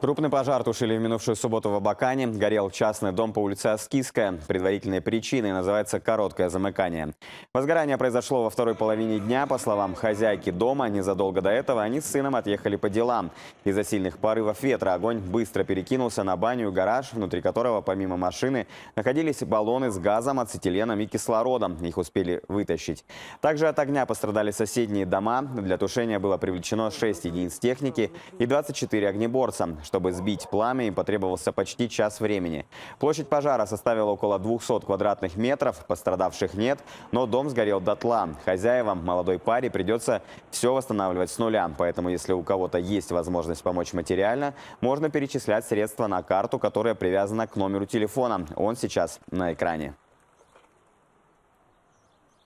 Крупный пожар тушили в минувшую субботу в Абакане. Горел частный дом по улице Аскиская. Предварительной причиной называется короткое замыкание. Возгорание произошло во второй половине дня. По словам хозяйки дома, незадолго до этого они с сыном отъехали по делам. Из-за сильных порывов ветра огонь быстро перекинулся на баню и гараж, внутри которого, помимо машины, находились баллоны с газом, ацетиленом и кислородом. Их успели вытащить. Также от огня пострадали соседние дома. Для тушения было привлечено 6 единиц техники и 24 огнеборца чтобы сбить пламя, им потребовался почти час времени. Площадь пожара составила около 200 квадратных метров, пострадавших нет, но дом сгорел дотла. Хозяевам, молодой паре, придется все восстанавливать с нуля, поэтому если у кого-то есть возможность помочь материально, можно перечислять средства на карту, которая привязана к номеру телефона. Он сейчас на экране.